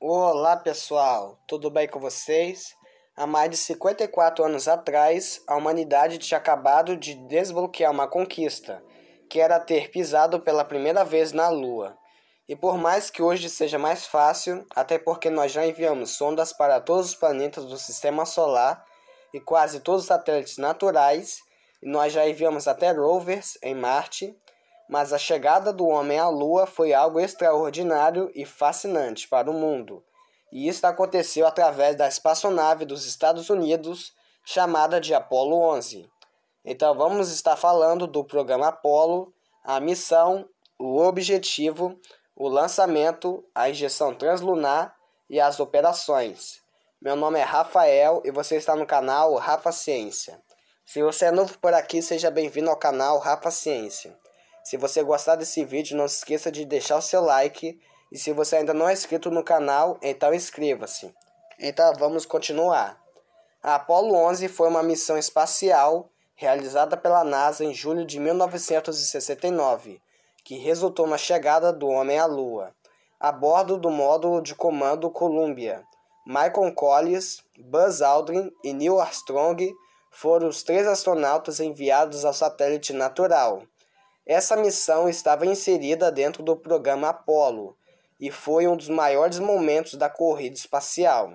Olá pessoal, tudo bem com vocês? Há mais de 54 anos atrás, a humanidade tinha acabado de desbloquear uma conquista, que era ter pisado pela primeira vez na Lua. E por mais que hoje seja mais fácil, até porque nós já enviamos sondas para todos os planetas do sistema solar e quase todos os satélites naturais, e nós já enviamos até rovers em Marte, mas a chegada do homem à Lua foi algo extraordinário e fascinante para o mundo. E isso aconteceu através da espaçonave dos Estados Unidos, chamada de Apollo 11. Então vamos estar falando do programa Apollo, a missão, o objetivo, o lançamento, a injeção translunar e as operações. Meu nome é Rafael e você está no canal Rafa Ciência. Se você é novo por aqui, seja bem-vindo ao canal Rafa Ciência. Se você gostar desse vídeo, não se esqueça de deixar o seu like. E se você ainda não é inscrito no canal, então inscreva-se. Então vamos continuar. A Apollo 11 foi uma missão espacial realizada pela NASA em julho de 1969, que resultou na chegada do homem à Lua. A bordo do módulo de comando Columbia, Michael Collins, Buzz Aldrin e Neil Armstrong foram os três astronautas enviados ao satélite natural. Essa missão estava inserida dentro do programa Apollo e foi um dos maiores momentos da corrida espacial.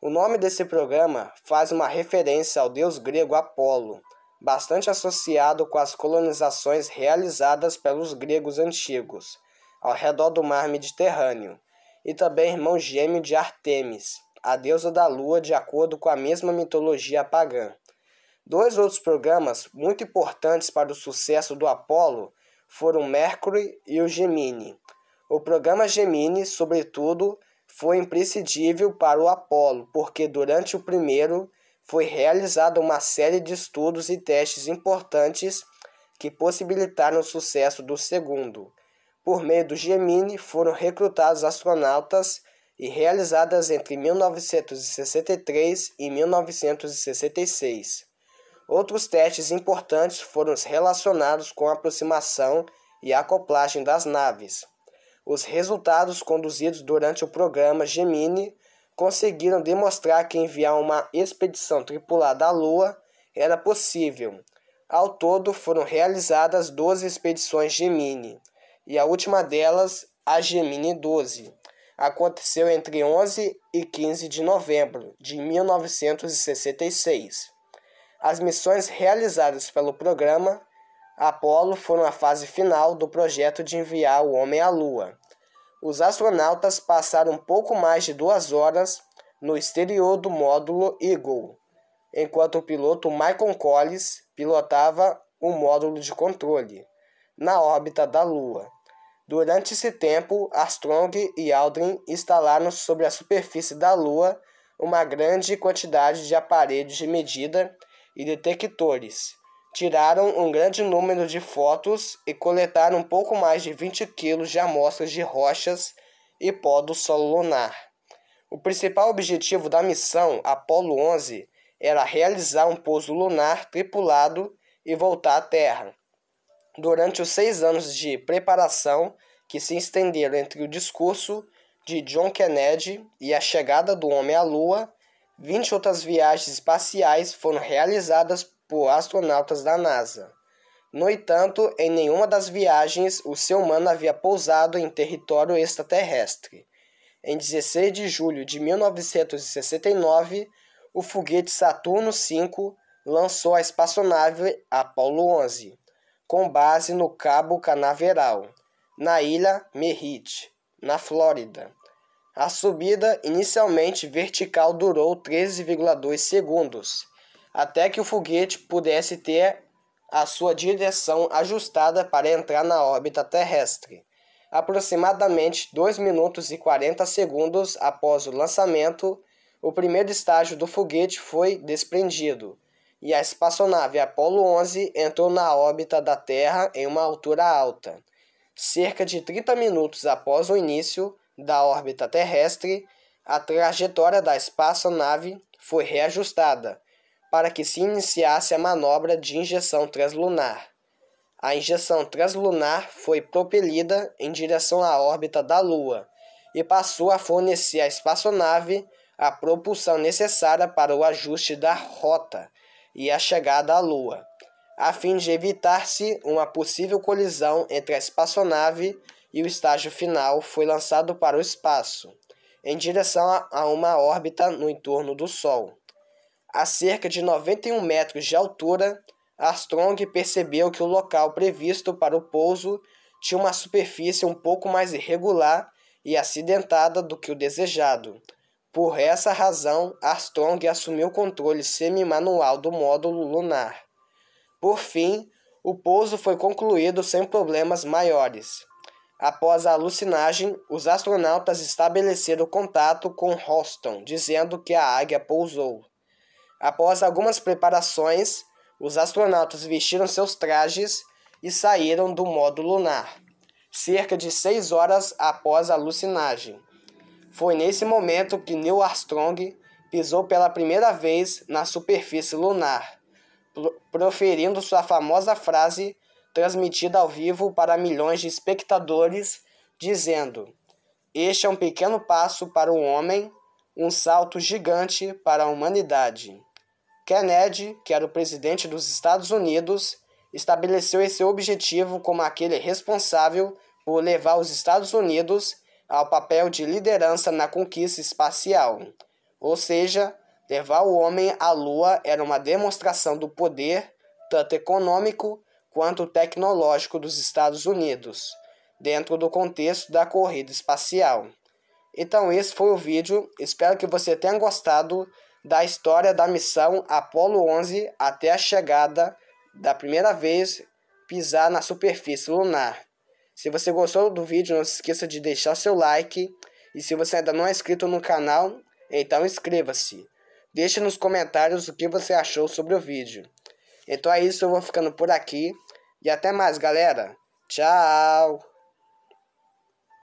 O nome desse programa faz uma referência ao deus grego Apolo, bastante associado com as colonizações realizadas pelos gregos antigos ao redor do mar Mediterrâneo, e também irmão gêmeo de Artemis, a deusa da lua de acordo com a mesma mitologia pagã. Dois outros programas muito importantes para o sucesso do Apollo foram Mercury e o Gemini. O programa Gemini, sobretudo, foi imprescindível para o Apollo, porque durante o primeiro foi realizada uma série de estudos e testes importantes que possibilitaram o sucesso do segundo. Por meio do Gemini foram recrutados astronautas e realizadas entre 1963 e 1966. Outros testes importantes foram relacionados com a aproximação e acoplagem das naves. Os resultados conduzidos durante o programa Gemini conseguiram demonstrar que enviar uma expedição tripulada à Lua era possível. Ao todo, foram realizadas 12 expedições Gemini, e a última delas, a Gemini 12, aconteceu entre 11 e 15 de novembro de 1966. As missões realizadas pelo programa Apollo foram a fase final do projeto de enviar o homem à Lua. Os astronautas passaram pouco mais de duas horas no exterior do módulo Eagle, enquanto o piloto Michael Collins pilotava o módulo de controle na órbita da Lua. Durante esse tempo, Armstrong e Aldrin instalaram sobre a superfície da Lua uma grande quantidade de aparelhos de medida e detectores. Tiraram um grande número de fotos e coletaram um pouco mais de 20 quilos de amostras de rochas e pó do solo lunar. O principal objetivo da missão Apollo 11 era realizar um pouso lunar tripulado e voltar à Terra. Durante os seis anos de preparação, que se estenderam entre o discurso de John Kennedy e a chegada do homem à Lua, 20 outras viagens espaciais foram realizadas por astronautas da NASA. No entanto, em nenhuma das viagens o ser humano havia pousado em território extraterrestre. Em 16 de julho de 1969, o foguete Saturno V lançou a espaçonave Apollo 11, com base no Cabo Canaveral, na ilha Merritt, na Flórida. A subida inicialmente vertical durou 13,2 segundos, até que o foguete pudesse ter a sua direção ajustada para entrar na órbita terrestre. Aproximadamente 2 minutos e 40 segundos após o lançamento, o primeiro estágio do foguete foi desprendido e a espaçonave Apollo 11 entrou na órbita da Terra em uma altura alta. Cerca de 30 minutos após o início, da órbita terrestre, a trajetória da espaçonave foi reajustada para que se iniciasse a manobra de injeção translunar. A injeção translunar foi propelida em direção à órbita da Lua e passou a fornecer à espaçonave a propulsão necessária para o ajuste da rota e a chegada à Lua, a fim de evitar-se uma possível colisão entre a espaçonave e e o estágio final foi lançado para o espaço, em direção a uma órbita no entorno do Sol. A cerca de 91 metros de altura, Armstrong percebeu que o local previsto para o pouso tinha uma superfície um pouco mais irregular e acidentada do que o desejado. Por essa razão, Armstrong assumiu o controle semi-manual do módulo lunar. Por fim, o pouso foi concluído sem problemas maiores. Após a alucinagem, os astronautas estabeleceram contato com Houston, dizendo que a águia pousou. Após algumas preparações, os astronautas vestiram seus trajes e saíram do módulo lunar, cerca de seis horas após a alucinagem. Foi nesse momento que Neil Armstrong pisou pela primeira vez na superfície lunar, proferindo sua famosa frase transmitida ao vivo para milhões de espectadores, dizendo: Este é um pequeno passo para o homem, um salto gigante para a humanidade. Kennedy, que era o presidente dos Estados Unidos, estabeleceu esse objetivo como aquele responsável por levar os Estados Unidos ao papel de liderança na conquista espacial. Ou seja, levar o homem à Lua era uma demonstração do poder, tanto econômico quanto tecnológico dos Estados Unidos, dentro do contexto da corrida espacial. Então esse foi o vídeo, espero que você tenha gostado da história da missão Apollo 11 até a chegada da primeira vez pisar na superfície lunar. Se você gostou do vídeo, não se esqueça de deixar seu like. E se você ainda não é inscrito no canal, então inscreva-se. Deixe nos comentários o que você achou sobre o vídeo. Então é isso, eu vou ficando por aqui. E até mais, galera. Tchau!